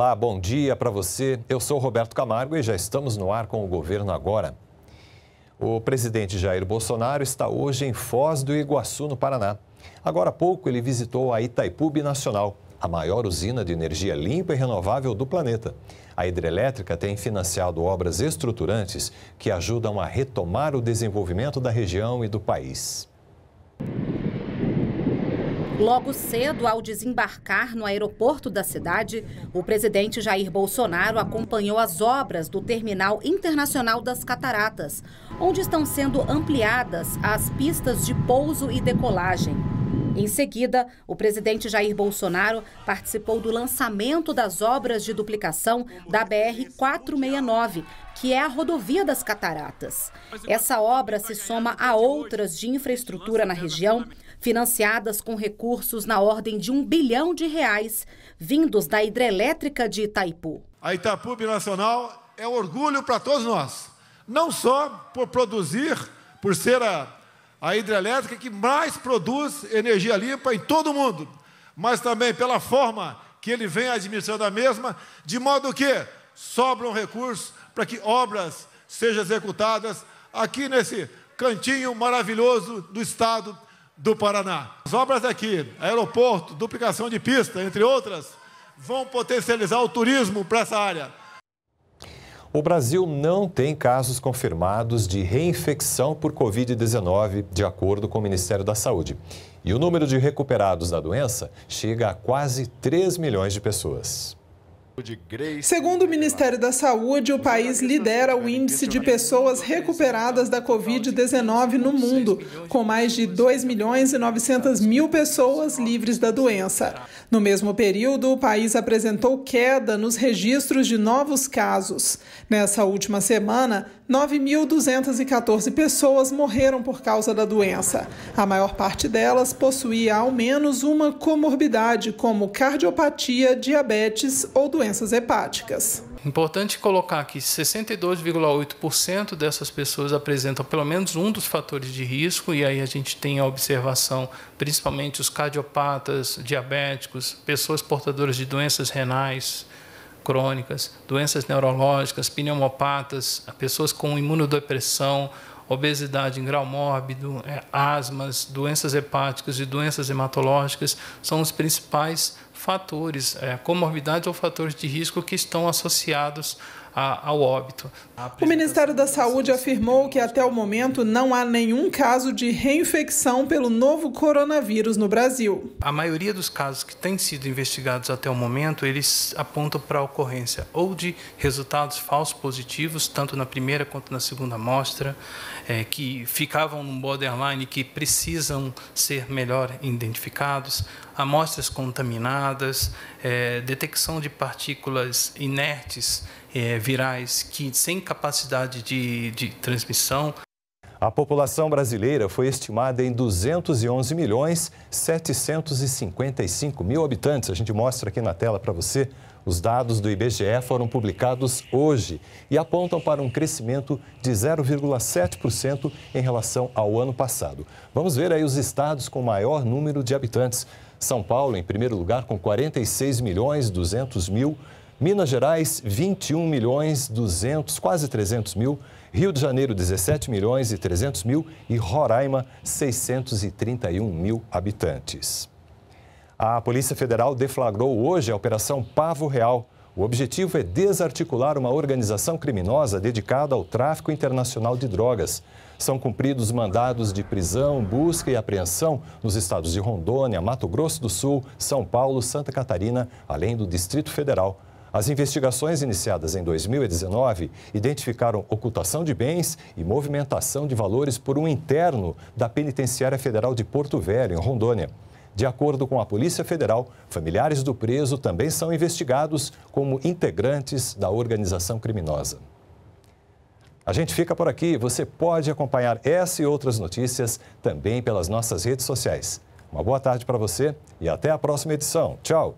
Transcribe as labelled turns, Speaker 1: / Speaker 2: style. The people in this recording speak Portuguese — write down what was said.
Speaker 1: Olá, bom dia para você. Eu sou Roberto Camargo e já estamos no ar com o governo agora. O presidente Jair Bolsonaro está hoje em Foz do Iguaçu, no Paraná. Agora há pouco ele visitou a Itaipu Binacional, a maior usina de energia limpa e renovável do planeta. A hidrelétrica tem financiado obras estruturantes que ajudam a retomar o desenvolvimento da região e do país.
Speaker 2: Logo cedo, ao desembarcar no aeroporto da cidade, o presidente Jair Bolsonaro acompanhou as obras do Terminal Internacional das Cataratas, onde estão sendo ampliadas as pistas de pouso e decolagem. Em seguida, o presidente Jair Bolsonaro participou do lançamento das obras de duplicação da BR-469, que é a rodovia das Cataratas. Essa obra se soma a outras de infraestrutura na região, financiadas com recursos na ordem de um bilhão de reais, vindos da hidrelétrica de Itaipu.
Speaker 3: A Itaipu Binacional é um orgulho para todos nós, não só por produzir, por ser a, a hidrelétrica que mais produz energia limpa em todo o mundo, mas também pela forma que ele vem administrando a mesma, de modo que sobram recursos para que obras sejam executadas aqui nesse cantinho maravilhoso do Estado do Paraná. As obras aqui, aeroporto, duplicação de pista, entre outras, vão potencializar o turismo para essa área.
Speaker 1: O Brasil não tem casos confirmados de reinfecção por Covid-19, de acordo com o Ministério da Saúde. E o número de recuperados da doença chega a quase 3 milhões de pessoas.
Speaker 4: Segundo o Ministério da Saúde, o país lidera o índice de pessoas recuperadas da Covid-19 no mundo, com mais de 2 milhões e 900 mil pessoas livres da doença. No mesmo período, o país apresentou queda nos registros de novos casos. Nessa última semana, 9.214 pessoas morreram por causa da doença. A maior parte delas possuía ao menos uma comorbidade, como cardiopatia, diabetes ou doença doenças hepáticas.
Speaker 5: Importante colocar que 62,8% dessas pessoas apresentam pelo menos um dos fatores de risco, e aí a gente tem a observação, principalmente os cardiopatas, diabéticos, pessoas portadoras de doenças renais crônicas, doenças neurológicas, pneumopatas, pessoas com imunodepressão, obesidade em grau mórbido, é, asmas, doenças hepáticas e doenças hematológicas são os principais fatores, é, comorbidades ou fatores de risco que estão associados a, ao óbito.
Speaker 4: O Ministério da Saúde afirmou que até o momento não há nenhum caso de reinfecção pelo novo coronavírus no Brasil.
Speaker 5: A maioria dos casos que têm sido investigados até o momento, eles apontam para a ocorrência ou de resultados falsos positivos, tanto na primeira quanto na segunda amostra, é, que ficavam no borderline que precisam ser melhor identificados, amostras contaminadas, é, detecção de partículas inertes é, virais que sem capacidade
Speaker 1: de, de transmissão. A população brasileira foi estimada em 211 milhões 755 mil habitantes. A gente mostra aqui na tela para você. Os dados do IBGE foram publicados hoje e apontam para um crescimento de 0,7% em relação ao ano passado. Vamos ver aí os estados com maior número de habitantes. São Paulo, em primeiro lugar, com 46 milhões 200 mil Minas Gerais, 21 milhões 200, quase 300 mil. Rio de Janeiro, 17 milhões e 300 mil. E Roraima, 631 mil habitantes. A Polícia Federal deflagrou hoje a Operação Pavo Real. O objetivo é desarticular uma organização criminosa dedicada ao tráfico internacional de drogas. São cumpridos mandados de prisão, busca e apreensão nos estados de Rondônia, Mato Grosso do Sul, São Paulo, Santa Catarina, além do Distrito Federal. As investigações iniciadas em 2019 identificaram ocultação de bens e movimentação de valores por um interno da Penitenciária Federal de Porto Velho, em Rondônia. De acordo com a Polícia Federal, familiares do preso também são investigados como integrantes da organização criminosa. A gente fica por aqui. Você pode acompanhar essa e outras notícias também pelas nossas redes sociais. Uma boa tarde para você e até a próxima edição. Tchau!